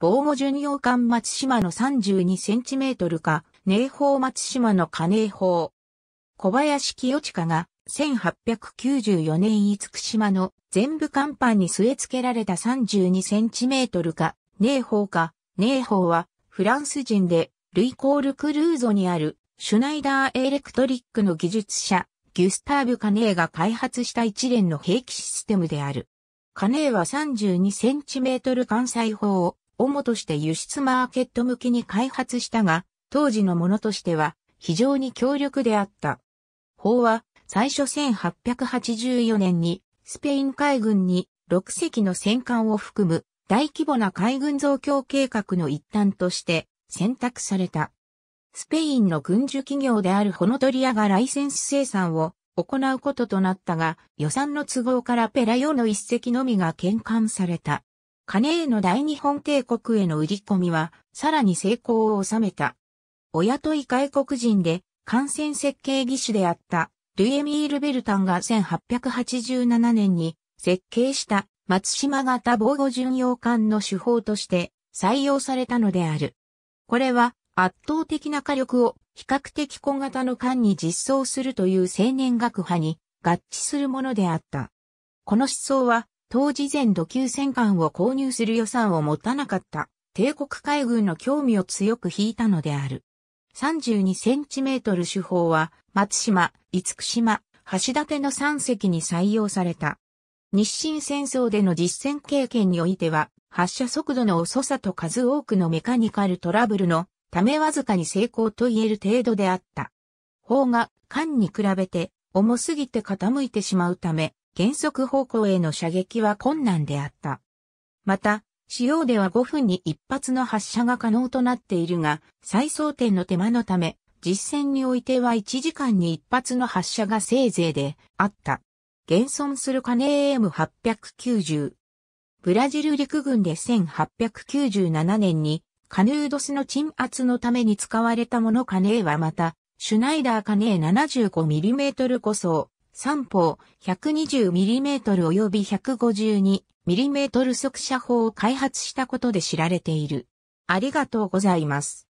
防護巡洋艦松島の32センチメートルか、寧宝松島の加寧砲。小林清近が1894年福島の全部甲板に据え付けられた32センチメートルか、寧宝か、寧宝はフランス人で、ルイコール・クルーゾにあるシュナイダー・エレクトリックの技術者、ギュスターブ・カネーが開発した一連の兵器システムである。カネーは32センチメートル艦載砲を主として輸出マーケット向きに開発したが、当時のものとしては非常に強力であった。砲は最初1884年にスペイン海軍に6隻の戦艦を含む大規模な海軍増強計画の一端として選択された。スペインの軍需企業であるホノトリアがライセンス生産を行うこととなったが、予算の都合からペラ用の一隻のみが転換された。金への大日本帝国への売り込みは、さらに成功を収めた。親とい外国人で、感染設計技師であった、ルイエミール・ベルタンが1887年に設計した松島型防護巡洋艦の手法として採用されたのである。これは圧倒的な火力を比較的小型の艦に実装するという青年学派に合致するものであった。この思想は当時前土級戦艦を購入する予算を持たなかった帝国海軍の興味を強く引いたのである。32センチメートル手法は松島、五福島、橋立の3隻に採用された。日清戦争での実戦経験においては、発射速度の遅さと数多くのメカニカルトラブルのためわずかに成功と言える程度であった。砲が艦に比べて重すぎて傾いてしまうため、減速方向への射撃は困難であった。また、使用では5分に一発の発射が可能となっているが、再装填の手間のため、実戦においては1時間に一発の発射がせいぜいであった。現存するカネ AM890。ブラジル陸軍で1897年にカヌードスの鎮圧のために使われたものカネーはまた、シュナイダーカネー 75mm こそ。三方 120mm 及び 152mm 速射砲を開発したことで知られている。ありがとうございます。